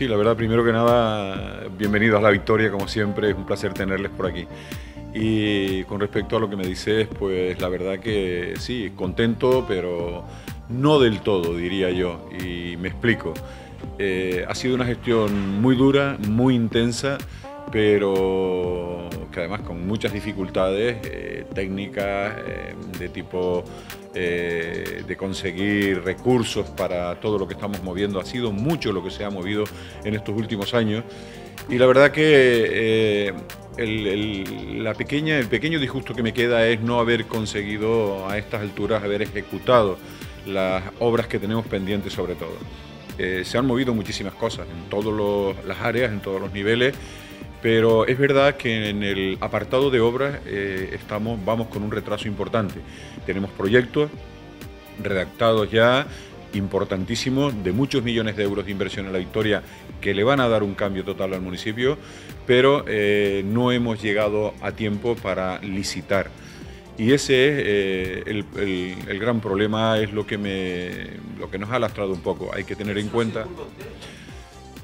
sí, la verdad, primero que nada, bienvenidos a La Victoria, como siempre, es un placer tenerles por aquí. Y con respecto a lo que me dices, pues la verdad que sí, contento, pero no del todo, diría yo, y me explico. Eh, ha sido una gestión muy dura, muy intensa, pero que además con muchas dificultades eh, técnicas eh, de tipo eh, de conseguir recursos para todo lo que estamos moviendo. Ha sido mucho lo que se ha movido en estos últimos años. Y la verdad que el, la pequeña, el pequeño disgusto que me queda es no haber conseguido a estas alturas haber ejecutado las obras que tenemos pendientes sobre todo. se han movido muchísimas cosas en todas las áreas, en todos los niveles pero es verdad que en el apartado de obras eh, estamos, vamos con un retraso importante. Tenemos proyectos redactados ya, importantísimos, de muchos millones de euros de inversión en la victoria, que le van a dar un cambio total al municipio, pero eh, no hemos llegado a tiempo para licitar. Y ese es eh, el, gran problema, es lo que, lo que nos ha lastrado un poco. Hay que tener en cuenta...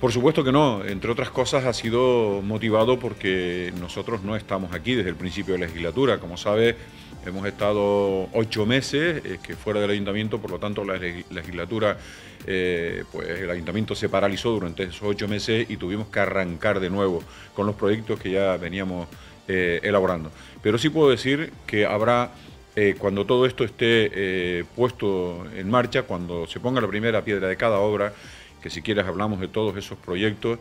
Por supuesto que no, entre otras cosas ha sido motivado porque nosotros no estamos aquí desde el principio de la legislatura. Como sabe, hemos estado ocho meses eh, que fuera del ayuntamiento, por lo tanto la legislatura, eh, pues el ayuntamiento se paralizó durante esos ocho meses y tuvimos que arrancar de nuevo con los proyectos que ya veníamos eh, elaborando. Pero sí puedo decir que habrá cuando todo esto esté puesto en marcha, cuando se ponga la primera piedra de cada obra, que si quieres hablamos de todos esos proyectos,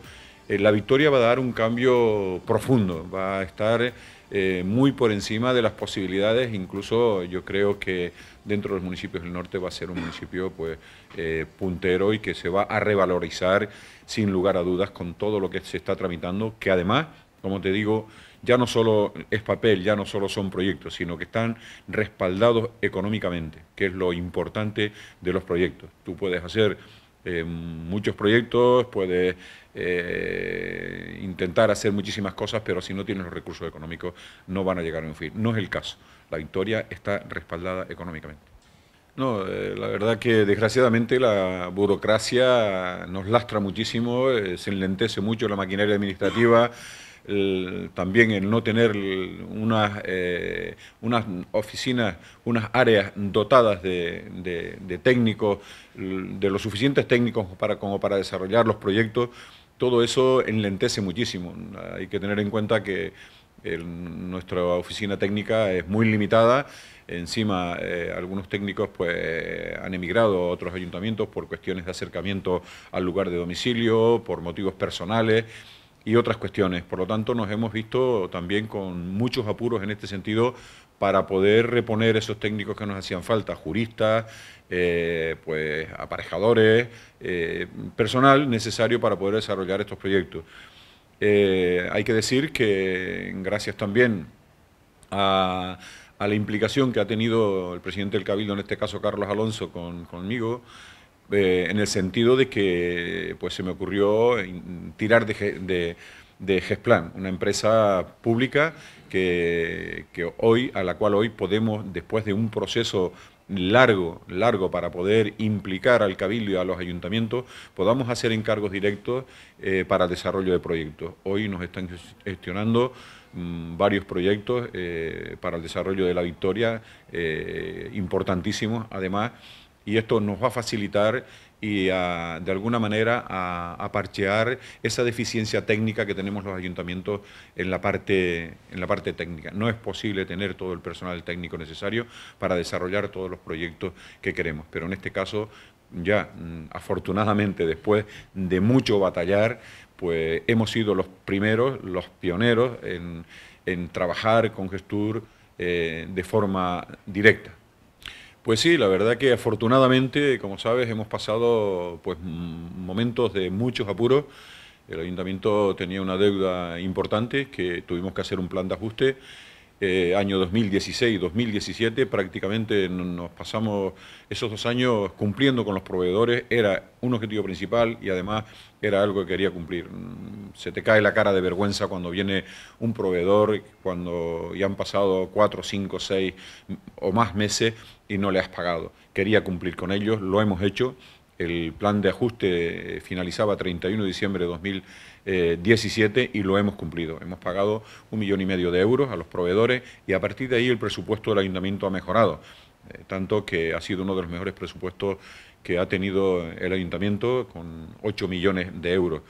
eh, la victoria va a dar un cambio profundo, va a estar eh, muy por encima de las posibilidades, incluso yo creo que dentro de los municipios del norte va a ser un municipio pues, eh, puntero y que se va a revalorizar sin lugar a dudas con todo lo que se está tramitando, que además, como te digo, ya no solo es papel, ya no solo son proyectos, sino que están respaldados económicamente, que es lo importante de los proyectos. Tú puedes hacer eh, muchos proyectos, puedes eh, intentar hacer muchísimas cosas, pero si no tienes los recursos económicos no van a llegar a un fin. No es el caso. La victoria está respaldada económicamente. No, eh, la verdad que desgraciadamente la burocracia nos lastra muchísimo, se enlentece mucho la maquinaria administrativa también el no tener unas, eh, unas oficinas, unas áreas dotadas de, técnicos, de los suficientes técnicos para, como para desarrollar los proyectos, todo eso enlentece muchísimo. Hay que tener en cuenta que nuestra oficina técnica es muy limitada. Encima, eh, algunos técnicos pues, han emigrado a otros ayuntamientos por cuestiones de acercamiento al lugar de domicilio, por motivos personales y otras cuestiones. Por lo tanto, nos hemos visto también con muchos apuros en este sentido para poder reponer esos técnicos que nos hacían falta, juristas, eh, pues aparejadores, eh, personal necesario para poder desarrollar estos proyectos. Eh, hay que decir que gracias también a, a, la implicación que ha tenido el presidente del Cabildo, en este caso Carlos Alonso, conmigo, en el sentido de que pues, se me ocurrió tirar de, Gesplan, una empresa pública que, hoy, a la cual hoy podemos, después de un proceso largo, largo para poder implicar al cabildo y a los ayuntamientos, podamos hacer encargos directos eh, para el desarrollo de proyectos. Hoy nos están gestionando mm, varios proyectos eh, para el desarrollo de la victoria, eh, importantísimos además y esto nos va a facilitar y ah, de alguna manera a, parchear esa deficiencia técnica que tenemos los ayuntamientos en la, parte, técnica. No es posible tener todo el personal técnico necesario para desarrollar todos los proyectos que queremos, pero en este caso ya mm, afortunadamente después de mucho batallar, pues hemos sido los primeros, los pioneros en, trabajar con Gestur eh, de forma directa. Pues sí, la verdad que afortunadamente, como sabes, hemos pasado pues, momentos de muchos apuros. El ayuntamiento tenía una deuda importante que tuvimos que hacer un plan de ajuste eh, año 2016-2017, prácticamente nos pasamos esos dos años cumpliendo con los proveedores, era un objetivo principal y además era algo que quería cumplir. Mm, se te cae la cara de vergüenza cuando viene un proveedor, cuando ya han pasado cuatro, cinco, seis mm, o más meses y no le has pagado. Quería cumplir con ellos, lo hemos hecho. El plan de ajuste finalizaba 31 de diciembre de 2017 17 eh, y lo hemos cumplido. Hemos pagado un millón y medio de euros a los proveedores y a partir de ahí el presupuesto del ayuntamiento ha mejorado, eh, tanto que ha sido uno de los mejores presupuestos que ha tenido el ayuntamiento con 8 millones de euros.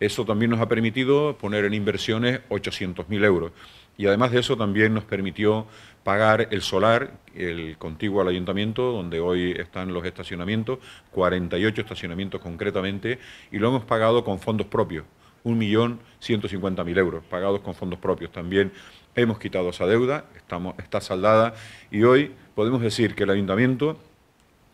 Eso también nos ha permitido poner en inversiones 800.000 euros. Y además de eso también nos permitió pagar el solar, el contiguo al ayuntamiento, donde hoy están los estacionamientos, 48 estacionamientos concretamente, y lo hemos pagado con fondos propios. 1.150.000 euros, pagados con fondos propios también. Hemos quitado esa deuda, estamos, está saldada y hoy podemos decir que el ayuntamiento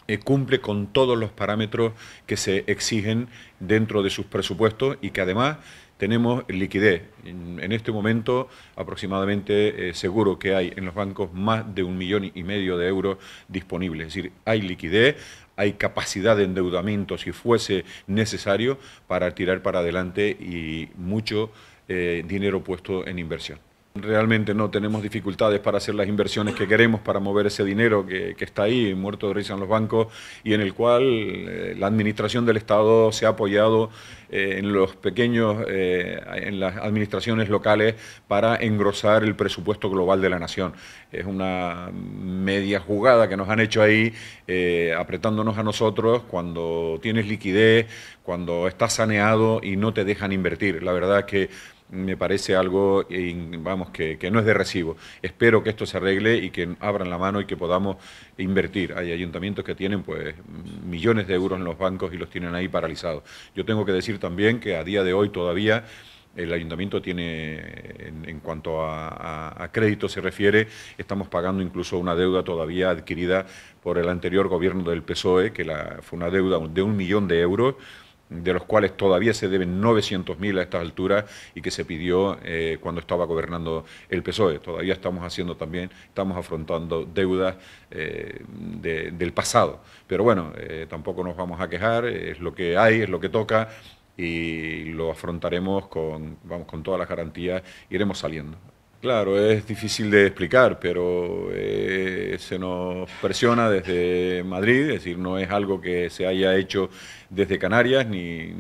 eh, cumple con todos los parámetros que se exigen dentro de sus presupuestos y que además tenemos liquidez. En, este momento aproximadamente eh, seguro que hay en los bancos más de un millón y medio de euros disponibles. Es decir, hay liquidez, hay capacidad de endeudamiento, si fuese necesario, para tirar para adelante y mucho eh, dinero puesto en inversión. Realmente no tenemos dificultades para hacer las inversiones que queremos, para mover ese dinero que, está ahí, muerto de risa en los bancos, y en el cual eh, la administración del Estado se ha apoyado eh, en los pequeños, eh, en las administraciones locales para engrosar el presupuesto global de la nación. Es una media jugada que nos han hecho ahí, apretándonos a nosotros cuando tienes liquidez, cuando estás saneado y no te dejan invertir. La verdad que me parece algo, vamos, que, no es de recibo. Espero que esto se arregle y que abran la mano y que podamos invertir. Hay ayuntamientos que tienen pues millones de euros en los bancos y los tienen ahí paralizados. Yo tengo que decir también que a día de hoy todavía el ayuntamiento tiene, en, cuanto a, crédito se refiere, estamos pagando incluso una deuda todavía adquirida por el anterior gobierno del PSOE, que fue una deuda de un millón de euros de los cuales todavía se deben 900.000 a estas alturas y que se pidió eh, cuando estaba gobernando el PSOE. Todavía estamos haciendo también, estamos afrontando deudas eh, del pasado. Pero bueno, eh, tampoco nos vamos a quejar, es lo que hay, es lo que toca y lo afrontaremos con, vamos, con todas las garantías, iremos saliendo. Claro, es difícil de explicar, pero eh, se nos presiona desde Madrid, es decir, no es algo que se haya hecho desde Canarias, ni,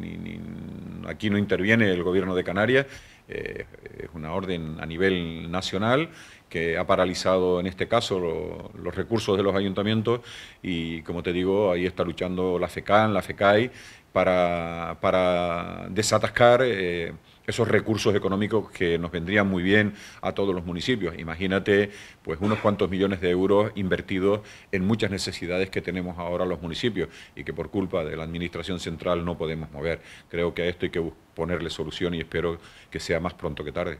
aquí no interviene el gobierno de Canarias, eh, es una orden a nivel nacional que ha paralizado en este caso los recursos de los ayuntamientos y como te digo, ahí está luchando la FECAN, la FECAI para, para desatascar eh, esos recursos económicos que nos vendrían muy bien a todos los municipios. Imagínate pues unos cuantos millones de euros invertidos en muchas necesidades que tenemos ahora los municipios y que por culpa de la administración central no podemos mover. Creo que a esto hay que ponerle solución y espero que sea más pronto que tarde.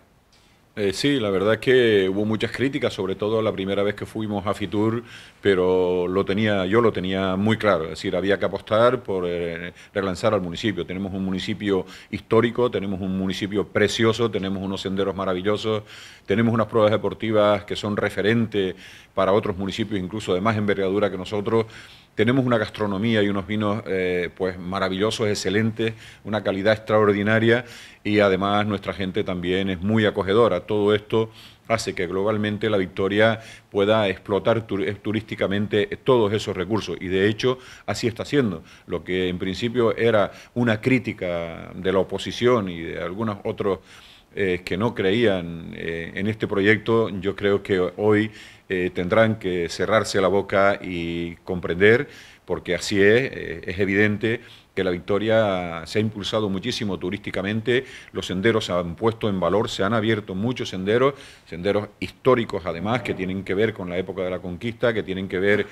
Eh, sí, la verdad es que hubo muchas críticas, sobre todo la primera vez que fuimos a Fitur, pero yo lo tenía muy claro, es decir, había que apostar por eh, relanzar al municipio. Tenemos un municipio histórico, tenemos un municipio precioso, tenemos unos senderos maravillosos, tenemos unas pruebas deportivas que son referentes para otros municipios, incluso de más envergadura que nosotros. Tenemos una gastronomía y unos vinos eh, pues maravillosos, excelentes, una calidad extraordinaria y además nuestra gente también es muy acogedora. Todo esto hace que globalmente la Victoria pueda explotar eh, turísticamente todos esos recursos. Y de hecho así está haciendo. Lo que en principio era una crítica de la oposición y de algunos otros eh, que no creían eh, en este proyecto, yo creo que hoy eh, tendrán que cerrarse la boca y comprender, porque así es, es evidente que la Victoria se ha impulsado muchísimo turísticamente, los senderos se han puesto en valor, se han abierto muchos senderos, senderos históricos además, que tienen que ver con la época de la conquista, que tienen que ver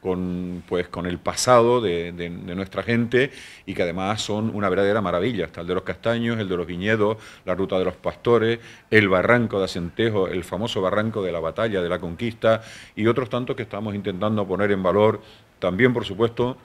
con, pues, con el pasado de, de nuestra gente y que además son una verdadera maravilla. Está el de los castaños, el de los viñedos, la ruta de los pastores, el barranco de Acentejo, el famoso barranco de la batalla, de la conquista y otros tantos que estamos intentando poner en valor. También, por supuesto,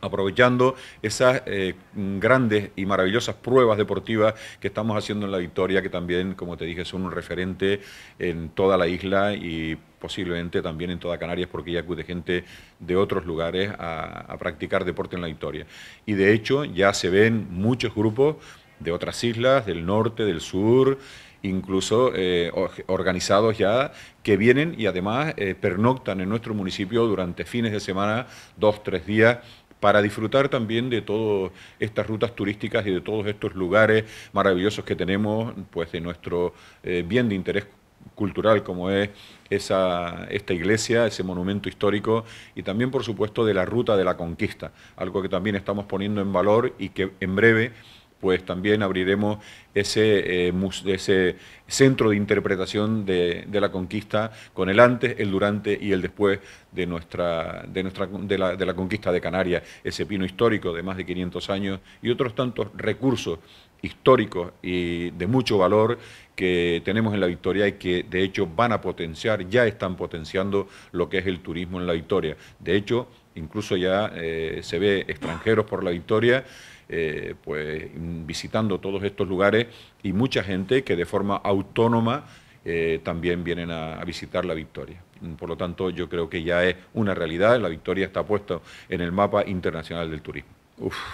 aprovechando esas eh, grandes y maravillosas pruebas deportivas que estamos haciendo en la Victoria, que también, como te dije, son un referente en toda la isla y posiblemente también en toda Canarias, porque ya acude gente de otros lugares a, practicar deporte en la Victoria. Y de hecho ya se ven muchos grupos de otras islas, del norte, del sur, incluso eh, organizados ya, que vienen y además eh, pernoctan en nuestro municipio durante fines de semana, dos, tres días, para disfrutar también de todas estas rutas turísticas y de todos estos lugares maravillosos que tenemos, pues de nuestro eh, bien de interés cultural como es esa, esta iglesia, ese monumento histórico y también por supuesto de la ruta de la conquista, algo que también estamos poniendo en valor y que en breve pues también abriremos ese, eh, centro de interpretación de, la conquista con el antes, el durante y el después de, nuestra, de, nuestra, de, la, conquista de Canarias, ese pino histórico de más de 500 años y otros tantos recursos históricos y de mucho valor que tenemos en la Victoria y que de hecho van a potenciar, ya están potenciando lo que es el turismo en la Victoria. De hecho, incluso ya eh, se ve extranjeros por la Victoria. Eh, pues visitando todos estos lugares y mucha gente que de forma autónoma eh, también vienen a, visitar la victoria. Por lo tanto, yo creo que ya es una realidad, la victoria está puesta en el mapa internacional del turismo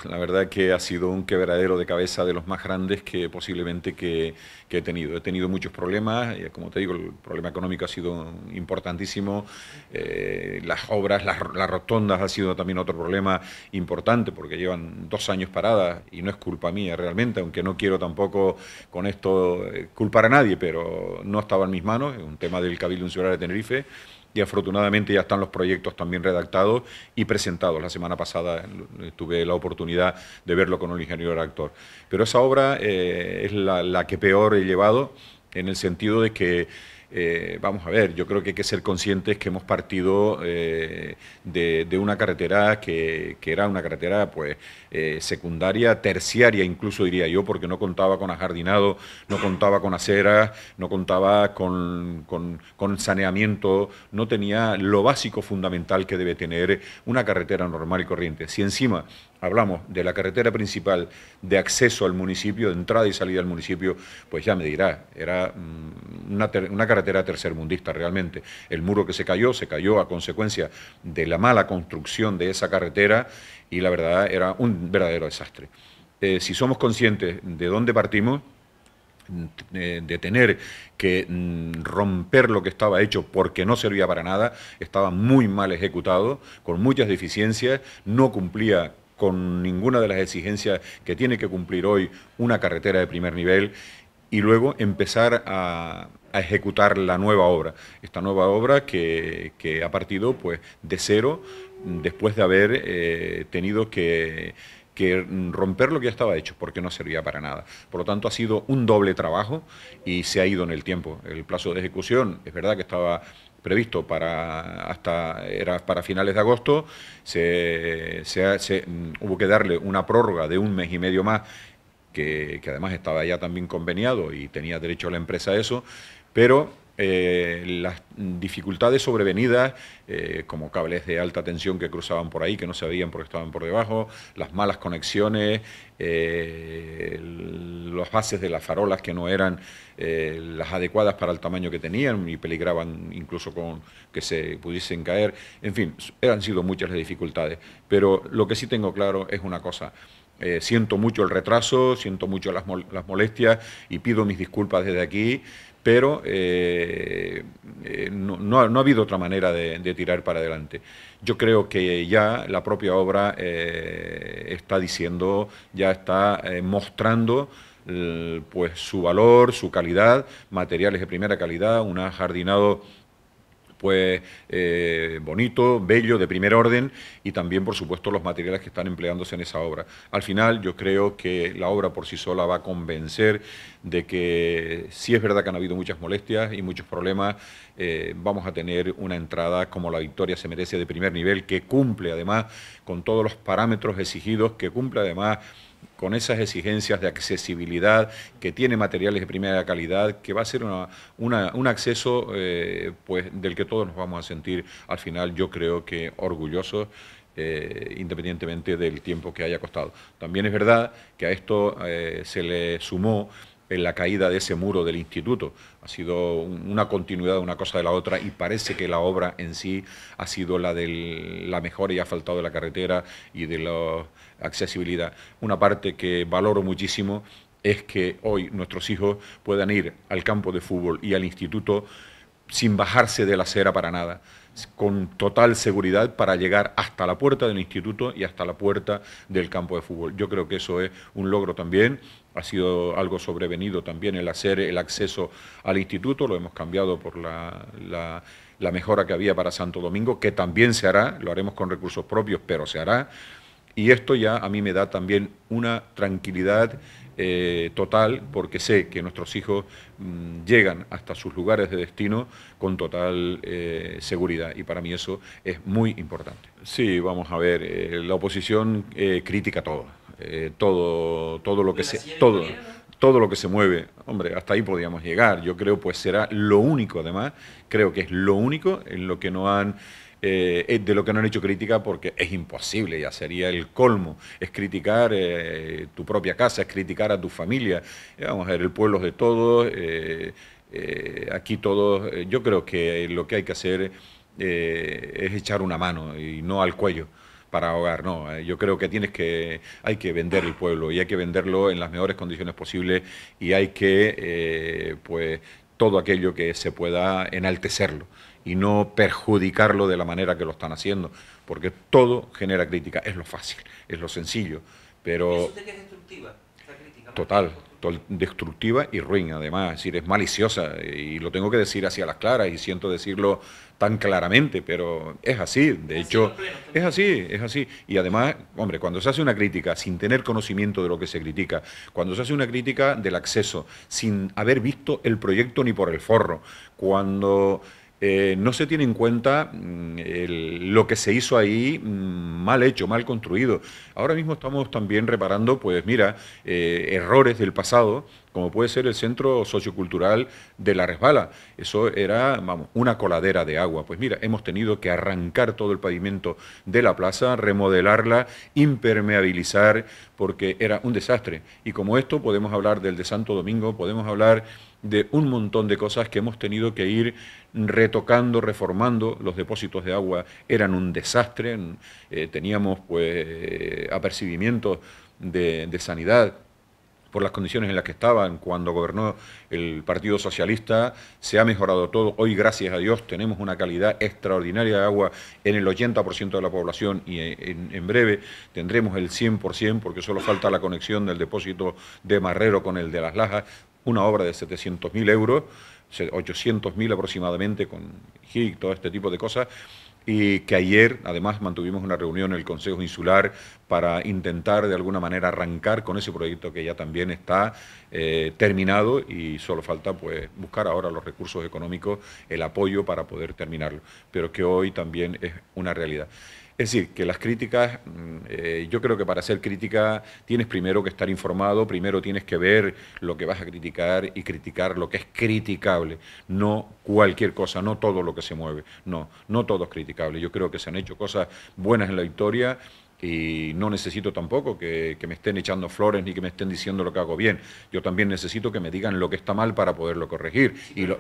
la verdad que ha sido un quebradero de cabeza de los más grandes que posiblemente que, he tenido. He tenido muchos problemas, como te digo, el problema económico ha sido importantísimo, eh, las obras, las, rotondas ha sido también otro problema importante porque llevan dos años paradas y no es culpa mía realmente, aunque no quiero tampoco con esto eh, culpar a nadie, pero no estaba en mis manos, es un tema del Cabildo Insular de Tenerife y afortunadamente ya están los proyectos también redactados y presentados. La semana pasada tuve la oportunidad de verlo con un ingeniero actor. Pero esa obra eh, es la que peor he llevado en el sentido de que eh, vamos a ver, yo creo que hay que ser conscientes que hemos partido eh, de, una carretera que, era una carretera pues eh, secundaria, terciaria incluso diría yo, porque no contaba con ajardinado, no contaba con aceras, no contaba con, con, con saneamiento, no tenía lo básico fundamental que debe tener una carretera normal y corriente. Si encima hablamos de la carretera principal de acceso al municipio, de entrada y salida al municipio, pues ya me dirá, era mm, una, carretera tercermundista realmente. El muro que se cayó, se cayó a consecuencia de la mala construcción de esa carretera y la verdad era un verdadero desastre. Eh, si somos conscientes de dónde partimos, mm, eh, de tener que mm, romper lo que estaba hecho porque no servía para nada, estaba muy mal ejecutado, con muchas deficiencias, no cumplía con ninguna de las exigencias que tiene que cumplir hoy una carretera de primer nivel y luego empezar a, ejecutar la nueva obra, esta nueva obra que, ha partido pues, de cero después de haber eh, tenido que romper lo que ya estaba hecho, porque no servía para nada. Por lo tanto, ha sido un doble trabajo y se ha ido en el tiempo. El plazo de ejecución, es verdad que estaba previsto para hasta era para finales de agosto, se, se, hubo que darle una prórroga de un mes y medio más, que, además estaba ya también conveniado y tenía derecho la empresa a eso, pero eh, las dificultades sobrevenidas, eh, como cables de alta tensión que cruzaban por ahí, que no se veían porque estaban por debajo, las malas conexiones, eh, ...las bases de las farolas que no eran las adecuadas para el tamaño que tenían y peligraban incluso con que se pudiesen caer. En fin, eran sido muchas las dificultades. Pero lo que sí tengo claro es una cosa. siento mucho el retraso, siento mucho las, las, molestias y pido mis disculpas desde aquí, pero eh, eh, no, ha habido otra manera de, tirar para adelante. Yo creo que ya la propia obra eh, está diciendo, ya está mostrando pues, su valor, su calidad, materiales de primera calidad, un jardinado pues bonito, bello, de primer orden y también, por supuesto, los materiales que están empleándose en esa obra. Al final, yo creo que la obra por sí sola va a convencer de que si es verdad que han habido muchas molestias y muchos problemas, eh, vamos a tener una entrada como la victoria se merece de primer nivel, que cumple además con todos los parámetros exigidos, que cumple además con esas exigencias de accesibilidad, que tiene materiales de primera calidad, que va a ser un acceso eh, pues, del que todos nos vamos a sentir al final, yo creo que orgullosos. Eh, independientemente del tiempo que haya costado. También es verdad que a esto eh, se le sumó en la caída de ese muro del instituto. Ha sido una continuidad de una cosa de la otra y parece que la obra en sí ha sido la de la mejor y ha faltado de la carretera y de la accesibilidad. Una parte que valoro muchísimo es que hoy nuestros hijos puedan ir al campo de fútbol y al instituto sin bajarse de la acera para nada con total seguridad para llegar hasta la puerta del instituto y hasta la puerta del campo de fútbol. Yo creo que eso es un logro también. Ha sido algo sobrevenido también el hacer el acceso al instituto, lo hemos cambiado por la, mejora que había para Santo Domingo, que también se hará, lo haremos con recursos propios, pero se hará. Y esto ya a mí me da también una tranquilidad eh, total, porque sé que nuestros hijos mm, llegan hasta sus lugares de destino con total eh, seguridad y para mí eso es muy importante. Sí, vamos a ver, eh, la oposición critica todo, todo, lo que se... Todo, todo lo que se mueve, hombre, hasta ahí podíamos llegar. Yo creo pues será lo único, además, creo que es lo único en lo que no han eh, de lo que no han hecho crítica porque es imposible, ya sería el colmo. Es criticar eh, tu propia casa, es criticar a tu familia. Eh, vamos a ver, el pueblo de todos, aquí todos. Yo creo que lo que hay que hacer es echar una mano y no al cuello para ahogar, no, yo creo que tienes que, hay que vender el pueblo y hay que venderlo en las mejores condiciones posibles y hay que, pues, todo aquello que se pueda enaltecerlo y no perjudicarlo de la manera que lo están haciendo, porque todo genera crítica, es lo fácil, es lo sencillo, pero... es destructiva? crítica, total, destructiva y ruin, además, es decir, es maliciosa, eh, y lo tengo que decir hacia las claras, y siento decirlo tan claramente, pero es así, de hecho, es así, es así. Y además, hombre, cuando se hace una crítica sin tener conocimiento de lo que se critica, cuando se hace una crítica del acceso, sin haber visto el proyecto ni por el forro, cuando eh, no se tiene en cuenta mm, lo que se hizo ahí mm, mal hecho, mal construido. Ahora mismo estamos también reparando, pues mira, eh, errores del pasado como puede ser el centro sociocultural de La Resbala. Eso era, vamos, una coladera de agua. Pues mira, hemos tenido que arrancar todo el pavimento de la plaza, remodelarla, impermeabilizar, porque era un desastre. Y como esto podemos hablar del de Santo Domingo, podemos hablar de un montón de cosas que hemos tenido que ir retocando, reformando. Los depósitos de agua eran un desastre, eh, teníamos pues eh, apercibimientos de, de sanidad por las condiciones en las que estaban cuando gobernó el Partido Socialista. Se ha mejorado todo. Hoy, gracias a Dios, tenemos una calidad extraordinaria de agua en el 80% de la población y en, breve tendremos el 100% porque solo falta la conexión del depósito de Marrero con el de Las Lajas, una obra de 700.000 euros, 800.000 aproximadamente con HIC, todo este tipo de cosas y que ayer además mantuvimos una reunión en el Consejo Insular para intentar de alguna manera arrancar con ese proyecto que ya también está eh, terminado y solo falta pues buscar ahora los recursos económicos, el apoyo para poder terminarlo, pero que hoy también es una realidad. Es decir, que las críticas, mm, eh, yo creo que para ser crítica tienes primero que estar informado, primero tienes que ver lo que vas a criticar y criticar lo que es criticable, no cualquier cosa, no todo lo que se mueve, no, no todo es criticable. Yo creo que se han hecho cosas buenas en la historia y no necesito tampoco que, me estén echando flores ni que me estén diciendo lo que hago bien. Yo también necesito que me digan lo que está mal para poderlo corregir. y lo,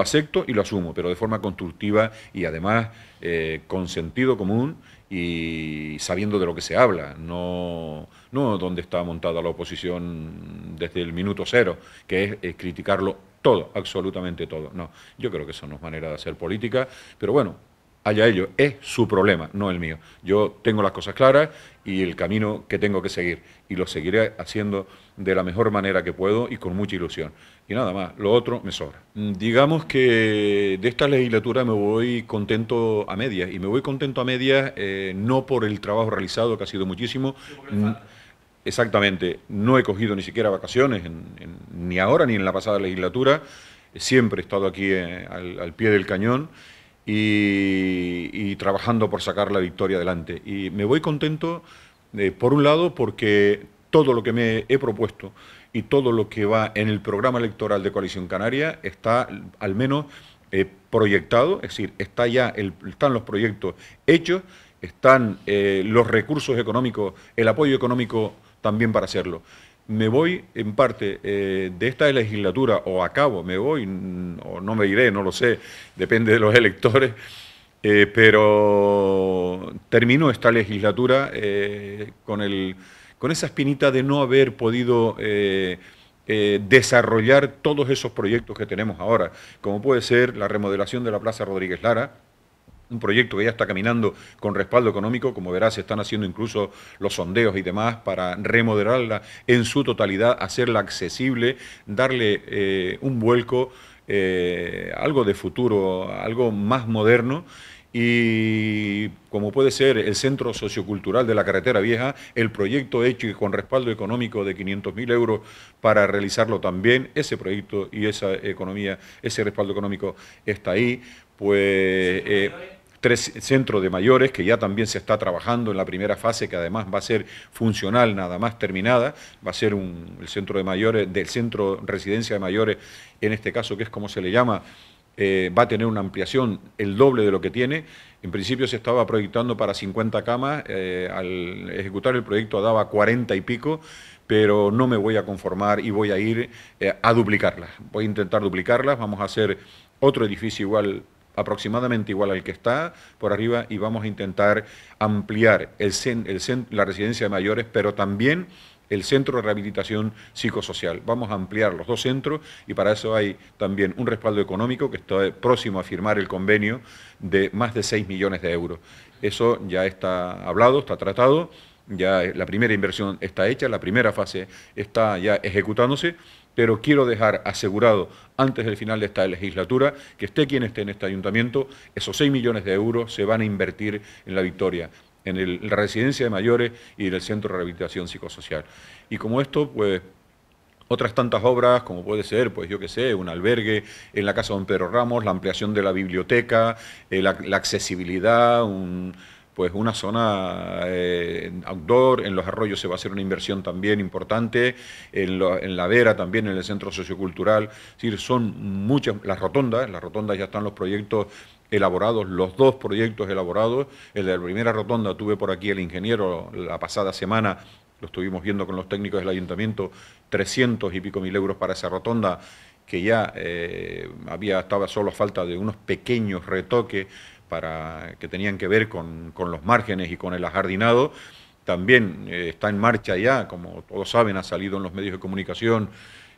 acepto y lo asumo, pero de forma constructiva y además eh, con sentido común y sabiendo de lo que se habla, no, no donde está montada la oposición desde el minuto cero, que es, es criticarlo todo, absolutamente todo. No, yo creo que eso no es manera de hacer política, pero bueno, allá ellos, es su problema, no el mío. Yo tengo las cosas claras y el camino que tengo que seguir y lo seguiré haciendo de la mejor manera que puedo y con mucha ilusión. Y nada más, lo otro me sobra. Mm, digamos que de esta legislatura me voy contento a medias y me voy contento a medias eh, no por el trabajo realizado, que ha sido muchísimo. Mm, exactamente, no he cogido ni siquiera vacaciones, ni ahora ni en la pasada legislatura. Siempre he estado aquí eh, al pie del cañón y, trabajando por sacar la victoria adelante. Y me voy contento, eh, por un lado, porque todo lo que me he propuesto y todo lo que va en el programa electoral de Coalición Canaria está al menos eh, proyectado, es decir, está ya están los proyectos hechos, están eh, los recursos económicos, el apoyo económico también para hacerlo me voy en parte eh, de esta legislatura o acabo, me voy o no me iré, no lo sé, depende de los electores, eh, pero termino esta legislatura eh, con, el, con esa espinita de no haber podido desarrollar todos esos proyectos que tenemos ahora, como puede ser la remodelación de la Plaza Rodríguez Lara, un proyecto que ya está caminando con respaldo económico, como verás, se están haciendo incluso los sondeos y demás para remodelarla en su totalidad, hacerla accesible, darle eh, un vuelco, eh, algo de futuro, algo más moderno y como puede ser el Centro Sociocultural de la Carretera Vieja, el proyecto hecho y con respaldo económico de 500.000 euros para realizarlo también, ese proyecto y esa economía, ese respaldo económico está ahí, pues... Eh, tres centros de mayores, que ya también se está trabajando en la primera fase, que además va a ser funcional nada más terminada, va a ser un, el centro de mayores, del centro residencia de mayores, en este caso que es como se le llama, eh, va a tener una ampliación el doble de lo que tiene. En principio se estaba proyectando para 50 camas, eh, al ejecutar el proyecto daba 40 y pico, pero no me voy a conformar y voy a ir eh, a duplicarlas. Voy a intentar duplicarlas, vamos a hacer otro edificio igual aproximadamente igual al que está por arriba y vamos a intentar ampliar el, el la residencia de mayores, pero también el centro de rehabilitación psicosocial. Vamos a ampliar los dos centros y para eso hay también un respaldo económico que está próximo a firmar el convenio de más de 6 millones de euros. Eso ya está hablado, está tratado, ya la primera inversión está hecha, la primera fase está ya ejecutándose, pero quiero dejar asegurado antes del final de esta legislatura, que esté quien esté en este ayuntamiento, esos 6 millones de euros se van a invertir en la victoria en la residencia de mayores y en el centro de rehabilitación psicosocial. Y como esto, pues otras tantas obras, como puede ser, pues yo qué sé, un albergue en la casa de don Pedro Ramos, la ampliación de la biblioteca, eh, la accesibilidad, un, pues una zona eh, outdoor, en los arroyos se va a hacer una inversión también importante, en, la vera también, en el centro sociocultural, decir, son muchas, las rotondas, las rotondas ya están los proyectos elaborados, los dos proyectos elaborados. El de la primera rotonda tuve por aquí el ingeniero la pasada semana, lo estuvimos viendo con los técnicos del ayuntamiento, 300 y pico mil euros para esa rotonda, que ya eh, había, estaba solo a falta de unos pequeños retoques para, que tenían que ver con, los márgenes y con el ajardinado, también eh, está en marcha ya, como todos saben, ha salido en los medios de comunicación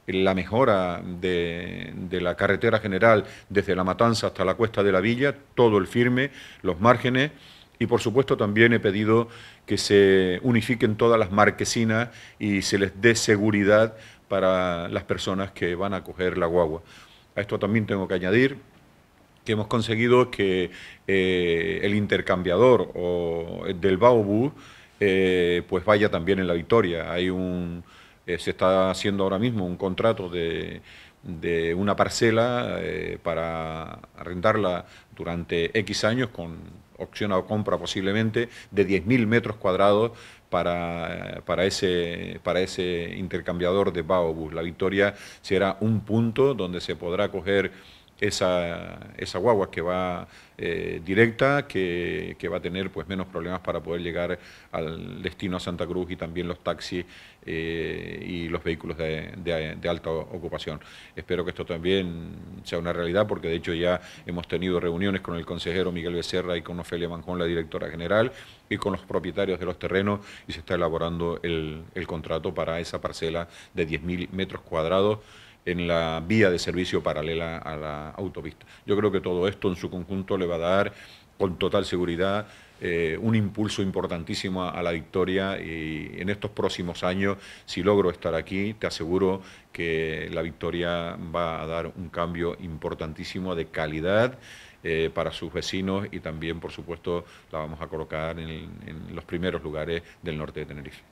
la mejora de, de, la carretera general desde La Matanza hasta la Cuesta de la Villa, todo el firme, los márgenes, y por supuesto también he pedido que se unifiquen todas las marquesinas y se les dé seguridad para las personas que van a coger la guagua. A esto también tengo que añadir que hemos conseguido es que eh, el intercambiador o eh, del Baobús eh, pues vaya también en la victoria. Hay un, se está haciendo ahora mismo un contrato de, una parcela para arrendarla durante X años con opción a compra posiblemente de 10.000 metros cuadrados para, para, ese, para ese intercambiador de Baobus. La victoria será un punto donde se podrá coger esa, esa guagua que va eh, directa, que, va a tener pues menos problemas para poder llegar al destino a Santa Cruz y también los taxis eh, y los vehículos de, alta ocupación. Espero que esto también sea una realidad porque de hecho ya hemos tenido reuniones con el consejero Miguel Becerra y con Ofelia Manjón, la directora general, y con los propietarios de los terrenos y se está elaborando el, el contrato para esa parcela de 10.000 metros cuadrados en la vía de servicio paralela a la autopista. Yo creo que todo esto en su conjunto le va a dar con total seguridad eh, un impulso importantísimo a, la victoria y en estos próximos años, si logro estar aquí, te aseguro que la victoria va a dar un cambio importantísimo de calidad eh, para sus vecinos y también, por supuesto, la vamos a colocar en los primeros lugares del norte de Tenerife.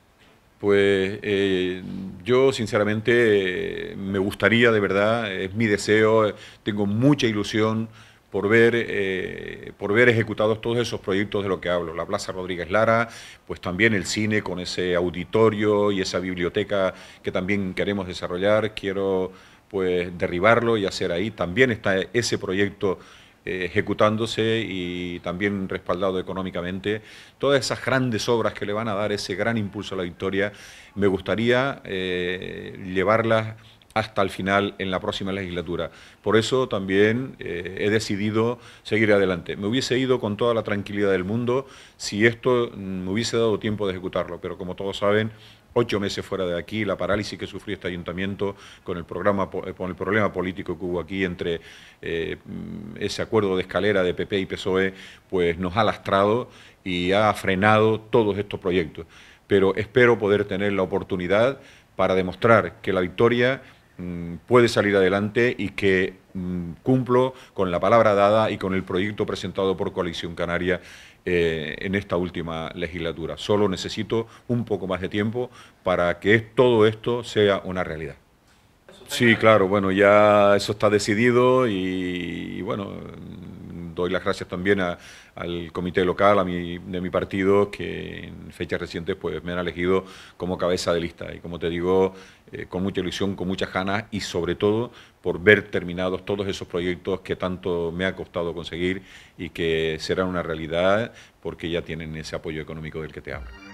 Pues eh, yo sinceramente eh, me gustaría, de verdad, es mi deseo, eh, tengo mucha ilusión por ver, por ver ejecutados todos esos proyectos de lo que hablo. La Plaza Rodríguez Lara, pues también el cine con ese auditorio y esa biblioteca que también queremos desarrollar. Quiero pues derribarlo y hacer ahí. También está ese proyecto ejecutándose y también respaldado económicamente. Todas esas grandes obras que le van a dar ese gran impulso a la victoria, me gustaría eh, llevarlas hasta el final en la próxima legislatura. Por eso también eh, he decidido seguir adelante. Me hubiese ido con toda la tranquilidad del mundo si esto mm, me hubiese dado tiempo de ejecutarlo, pero como todos saben, ocho meses fuera de aquí, la parálisis que sufrió este ayuntamiento eh, con el, problema político que hubo aquí entre eh, ese acuerdo de escalera de PP y PSOE, pues nos ha lastrado y ha frenado todos estos proyectos. Pero espero poder tener la oportunidad para demostrar que la victoria mm, puede salir adelante y que mm, cumplo con la palabra dada y con el proyecto presentado por Coalición Canaria eh, en esta última legislatura. Solo necesito un poco más de tiempo para que todo esto sea una realidad. Sí, claro, bueno, ya eso está decidido y bueno, doy las gracias también al comité local, a mi, de mi partido, que en fechas recientes pues, me han elegido como cabeza de lista. Y como te digo, eh, con mucha ilusión, con muchas ganas y sobre todo por ver terminados todos esos proyectos que tanto me ha costado conseguir y que serán una realidad porque ya tienen ese apoyo económico del que te hablo.